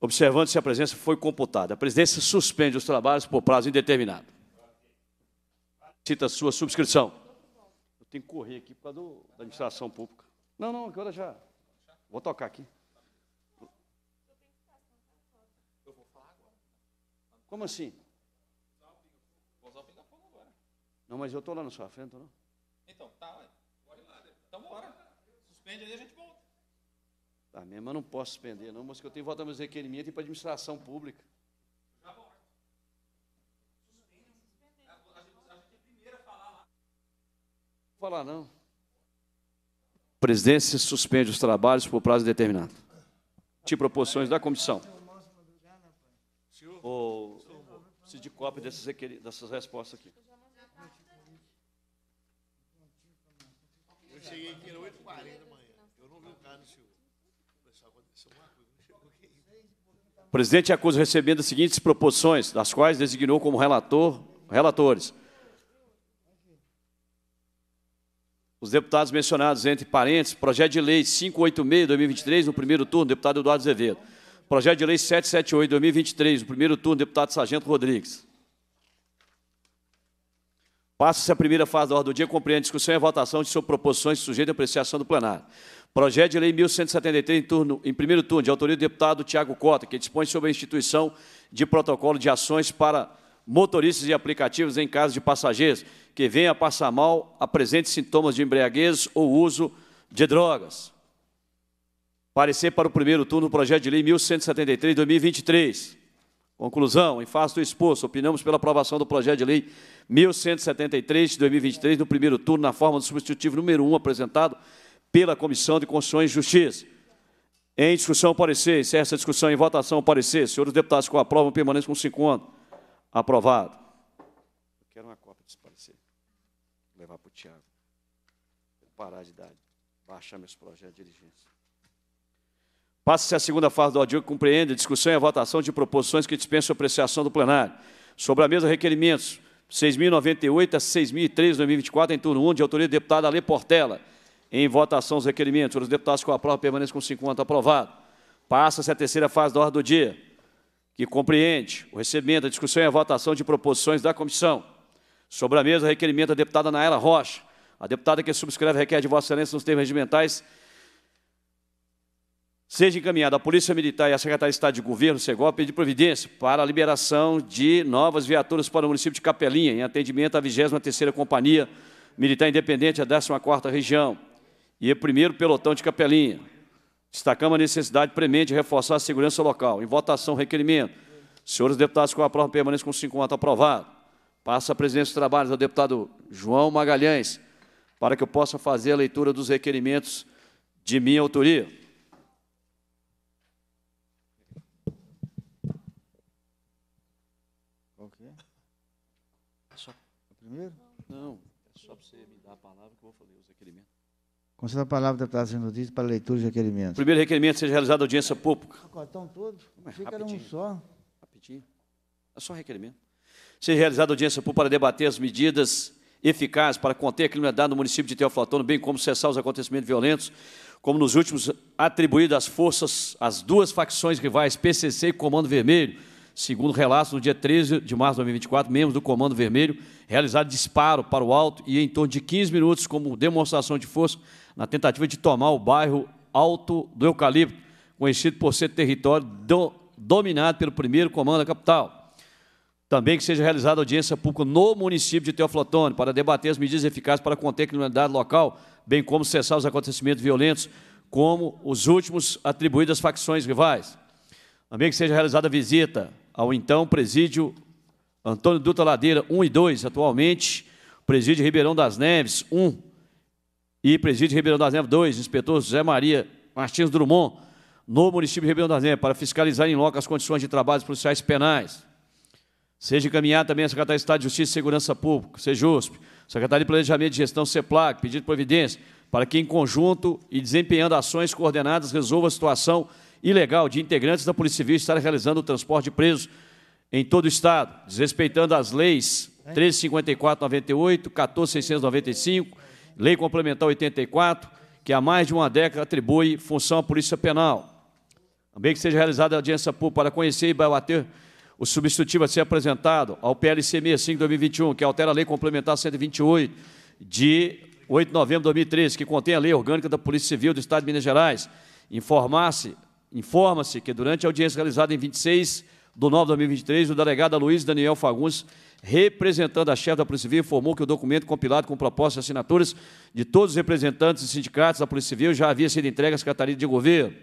observando se a presença foi computada. A presidência suspende os trabalhos por prazo indeterminado. Cita a sua subscrição. Eu tenho que correr aqui por causa do, da administração pública. Não, não, agora já. Vou tocar aqui. Como assim? Não, mas eu estou lá na sua frente, não? Então, tá, Pode lá. Né? Então, bora. Suspende aí, a gente volta. Tá, minha não posso suspender, não, mas que eu tenho que voltar meus requerimentos para a administração pública. Já Vou falar não. presidência suspende os trabalhos por prazo determinado. Te proporções da comissão. Ou se de cópia dessas, dessas respostas aqui. Eu cheguei aqui no 8h40. O presidente acusa recebendo as seguintes proposições, das quais designou como relator, relatores. Os deputados mencionados, entre parênteses, projeto de lei 586 2023, no primeiro turno, deputado Eduardo Azevedo. Projeto de lei 778 2023, no primeiro turno, deputado Sargento Rodrigues. Passa-se a primeira fase da ordem do dia, compreende a discussão e a votação de suas proposições sujeitas à apreciação do plenário. Projeto de Lei 1173, em, turno, em primeiro turno, de autoria do deputado Tiago Cota, que dispõe sobre a instituição de protocolo de ações para motoristas e aplicativos em caso de passageiros que venham a passar mal, apresente sintomas de embriaguez ou uso de drogas. Parecer para o primeiro turno do projeto de lei 1173 2023. Conclusão, em face do exposto, opinamos pela aprovação do projeto de lei 1173 de 2023, no primeiro turno, na forma do substitutivo número 1, apresentado pela Comissão de Constituição e Justiça. Em discussão, parecer. Se essa discussão em votação, parecer. Senhores deputados, com aprovam, permaneçam com anos. Aprovado. Eu quero uma cópia desse parecer. Vou levar para o Tiago. Vou parar de dar, baixar meus projetos de dirigência. Passa-se a segunda fase do audio, que compreende a discussão e a votação de proposições que dispensam a apreciação do plenário. Sobre a mesa, requerimentos 6.098 a 6.003, 2024, em turno 1, de autoria do deputado Ale Portela. Em votação os requerimentos. Os deputados que o aprovam permaneçam com 50 aprovado. Passa-se a terceira fase da ordem do dia, que compreende o recebimento, a discussão e a votação de proposições da comissão. Sobre a mesa, requerimento da deputada Naela Rocha. A deputada que subscreve requer de Vossa Excelência nos termos regimentais Seja encaminhada à Polícia Militar e à Secretaria de Estado de Governo, SEGOP, pedir providência para a liberação de novas viaturas para o município de Capelinha, em atendimento à 23ª Companhia Militar Independente, a 14ª Região, e o 1 Pelotão de Capelinha. Destacamos a necessidade premente de reforçar a segurança local. Em votação, requerimento. Senhores deputados, com a prova permanência com 50 aprovado. Passa a presidência dos trabalhos ao deputado João Magalhães, para que eu possa fazer a leitura dos requerimentos de minha autoria. Primeiro? Não, é só para você me dar a palavra que eu vou fazer os requerimentos. Conceda a palavra, deputado tá para a leitura de requerimento. Primeiro requerimento seja realizado audiência pública. Acordão todo? Fica que era um só. Rapidinho. É só requerimento. Seja realizada audiência pública para debater as medidas eficazes para conter a criminalidade no município de Teoflotone, bem como cessar os acontecimentos violentos, como nos últimos atribuídos às forças, às duas facções rivais, PCC e Comando Vermelho, Segundo relatos, no dia 13 de março de 2024, membros do Comando Vermelho realizaram disparo para o alto e em torno de 15 minutos como demonstração de força na tentativa de tomar o bairro Alto do Eucalipto, conhecido por ser território do, dominado pelo primeiro comando da capital. Também que seja realizada audiência pública no município de Teoflotone para debater as medidas eficazes para conter a criminalidade local, bem como cessar os acontecimentos violentos, como os últimos atribuídos às facções rivais. Também que seja realizada visita ao então presídio Antônio Dutra Ladeira 1 e 2, atualmente presídio Ribeirão das Neves 1 e presídio Ribeirão das Neves 2, inspetor José Maria Martins Drummond, no município de Ribeirão das Neves, para fiscalizar em loco as condições de trabalho dos policiais penais. Seja encaminhado também a Secretaria de Estado de Justiça e Segurança Pública, SEJUSP, Secretaria de Planejamento e Gestão, CEPLAC, pedido de providência, para que, em conjunto e desempenhando ações coordenadas, resolva a situação ilegal de integrantes da Polícia Civil estar realizando o transporte de presos em todo o Estado, desrespeitando as leis 1354-98, 14.695, Lei Complementar 84, que há mais de uma década atribui função à Polícia Penal. Também que seja realizada a audiência pública para conhecer e bater o substitutivo a ser apresentado ao PLC 65-2021, que altera a Lei Complementar 128, de 8 de novembro de 2013, que contém a Lei Orgânica da Polícia Civil do Estado de Minas Gerais, informar-se Informa-se que durante a audiência realizada em 26 do 9 de 2023, o delegado Luiz Daniel Fagundes, representando a chefe da Polícia Civil, informou que o documento compilado com propostas e assinaturas de todos os representantes e sindicatos da Polícia Civil já havia sido entregue à Secretaria de Governo.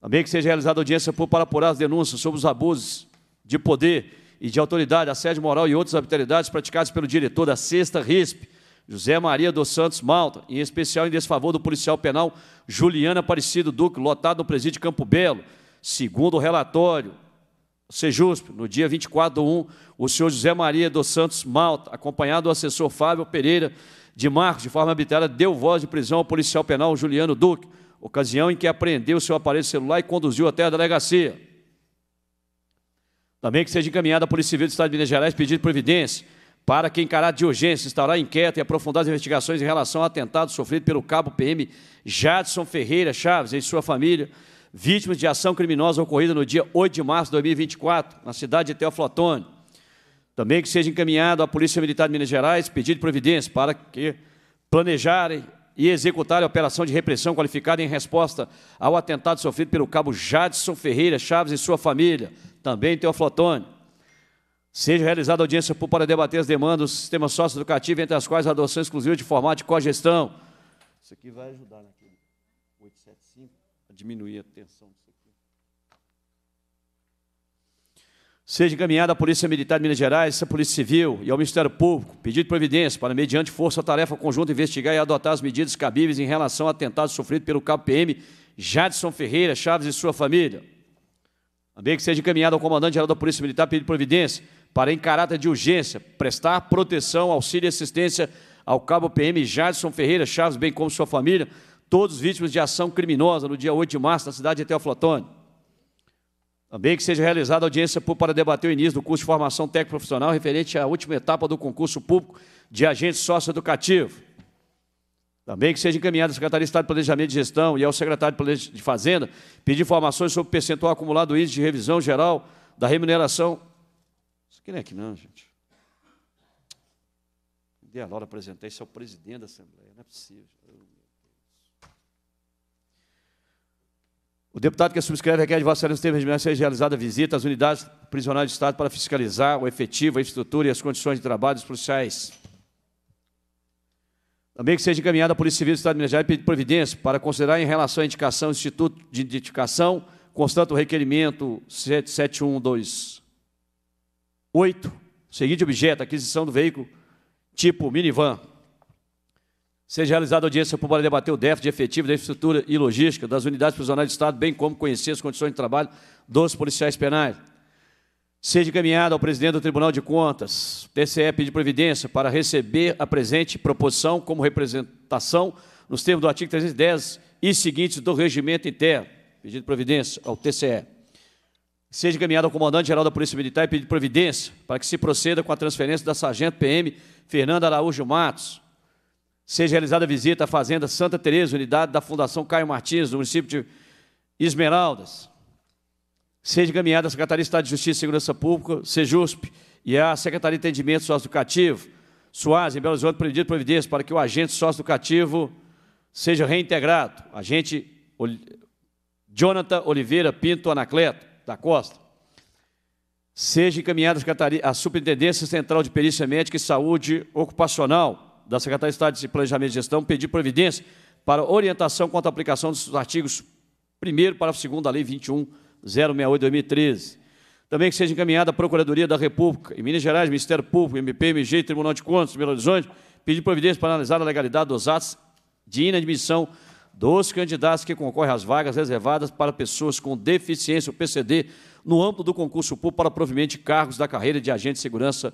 Também que seja realizada audiência para apurar as denúncias sobre os abusos de poder e de autoridade, assédio moral e outras arbitrariedades praticadas pelo diretor da Sexta RISP, José Maria dos Santos Malta, em especial em desfavor do policial penal Juliana Aparecido Duque, lotado no presídio de Campo Belo. Segundo o relatório, Sejusp, no dia 24 de 1, o senhor José Maria dos Santos Malta, acompanhado do assessor Fábio Pereira de Marcos, de forma arbitrária, deu voz de prisão ao policial penal Juliano Duque, ocasião em que apreendeu seu aparelho celular e conduziu até a delegacia. Também que seja encaminhada à Polícia Civil do Estado de Minas Gerais pedido de providência para que encarar de urgência, instaurar inquieta e aprofundar as investigações em relação ao atentado sofrido pelo cabo PM Jadson Ferreira Chaves e sua família, vítimas de ação criminosa ocorrida no dia 8 de março de 2024, na cidade de Teoflotone. Também que seja encaminhado à Polícia Militar de Minas Gerais pedido de providência para que planejarem e executarem a operação de repressão qualificada em resposta ao atentado sofrido pelo cabo Jadson Ferreira Chaves e sua família, também em Teoflotone Seja realizada audiência para debater as demandas do sistema socioeducativo, entre as quais a adoção exclusiva de formato de cogestão. Isso aqui vai ajudar naquele 875 a diminuir a tensão disso aqui. Seja encaminhada à Polícia Militar de Minas Gerais, à Polícia Civil e ao Ministério Público, pedido de providência para, mediante força-tarefa conjunta, investigar e adotar as medidas cabíveis em relação ao atentado sofrido pelo cabo PM Jadson Ferreira Chaves e sua família. Também que seja encaminhada ao comandante-geral da Polícia Militar, pedido de providência para, em caráter de urgência, prestar proteção, auxílio e assistência ao cabo PM Jadson Ferreira Chaves, bem como sua família, todos vítimas de ação criminosa no dia 8 de março na cidade de Teoflotone. Também que seja realizada audiência pública para debater o início do curso de formação técnico profissional referente à última etapa do concurso público de agente socioeducativo. Também que seja encaminhada à Secretaria de Estado de Planejamento e Gestão e ao secretário de Fazenda pedir informações sobre o percentual acumulado do índice de revisão geral da remuneração quem é que não, gente? Dei a Laura apresentei, isso é o presidente da Assembleia, não é possível. O deputado que subscreve requer de Vossa Excelência ter a ser realizada visita às unidades prisionais do Estado para fiscalizar o efetivo, a estrutura e as condições de trabalho dos policiais. Também que seja encaminhada à Polícia Civil do Estado de Minas Gerais pedir providência para considerar em relação à indicação do Instituto de Identificação, constante o requerimento 77120 8. Seguinte objeto, aquisição do veículo tipo minivan. Seja realizada audiência pública para debater o déficit efetivo da infraestrutura e logística das unidades prisionais do Estado, bem como conhecer as condições de trabalho dos policiais penais. Seja encaminhada ao presidente do Tribunal de Contas, TCE, pedir providência para receber a presente proposição como representação nos termos do artigo 310 e seguintes do regimento interno. Pedido de providência ao TCE. Seja encaminhado ao comandante-geral da Polícia Militar e pedido providência para que se proceda com a transferência da sargento PM Fernanda Araújo Matos. Seja realizada visita à Fazenda Santa Teresa, unidade da Fundação Caio Martins, no município de Esmeraldas. Seja encaminhada à Secretaria de Estado de Justiça e Segurança Pública, SEJUSP, e à Secretaria de Atendimento Socioeducativo, SUAS, em Belo Horizonte, pedido providência para que o agente socioeducativo seja reintegrado. Agente Jonathan Oliveira Pinto Anacleto da Costa, seja encaminhada à Superintendência Central de Perícia Médica e Saúde Ocupacional da Secretaria de Estado de Planejamento e Gestão pedir providência para orientação quanto à aplicação dos artigos 1 parágrafo 2 da Lei 21068 2013. Também que seja encaminhada à Procuradoria da República, em Minas Gerais, Ministério Público, MPMG, Tribunal de Contas, Belo Horizonte, pedir providência para analisar a legalidade dos atos de inadmissão dos candidatos que concorrem às vagas reservadas para pessoas com deficiência, o PCD, no âmbito do concurso público para provimento de cargos da carreira de agente de segurança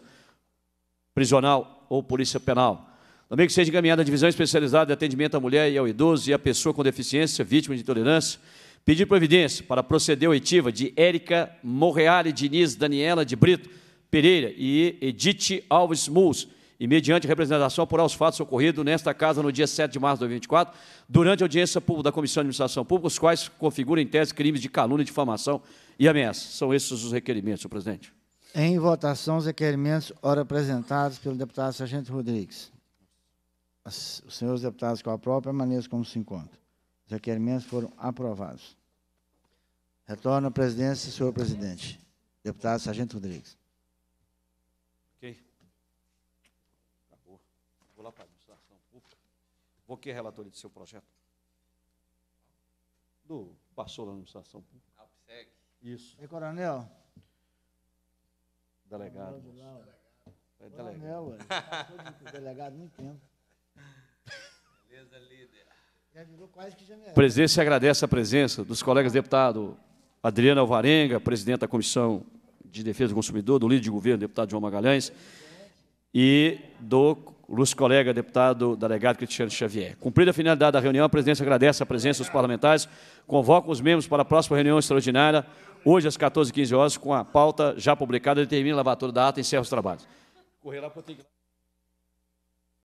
prisional ou polícia penal. Também que seja encaminhada a divisão especializada de atendimento à mulher e ao idoso e à pessoa com deficiência, vítima de intolerância, pedir providência para proceder oitiva de Érica Morreale Diniz Daniela de Brito Pereira e Edith Alves Mous e mediante representação por aos fatos ocorridos nesta Casa no dia 7 de março de 2024, durante a audiência pública da Comissão de Administração Pública, os quais configuram em tese crimes de calúnia, difamação e ameaça. São esses os requerimentos, senhor presidente. Em votação, os requerimentos ora apresentados pelo deputado Sargento Rodrigues. Os senhores deputados com a própria maneira como se encontram. Os requerimentos foram aprovados. Retorno à presidência, senhor presidente. Deputado Sargento Rodrigues. que é relator do seu projeto? Do, passou da administração pública. Alpsec. Isso. E coronel? Delegado. Coronel, é delegado. Coronel, ué. delegado muito tempo. Beleza, líder. Já virou quase que general. O presidente agradece a presença dos colegas deputados Adriana Alvarenga, presidente da Comissão de Defesa do Consumidor, do líder de governo, deputado João Magalhães, e do ilustre colega deputado delegado Cristiano Xavier. Cumprida a finalidade da reunião, a presidência agradece a presença dos parlamentares, convoca os membros para a próxima reunião extraordinária, hoje às 14h15 horas, com a pauta já publicada, determina a lavatura da ata e encerra os trabalhos. Correr lá para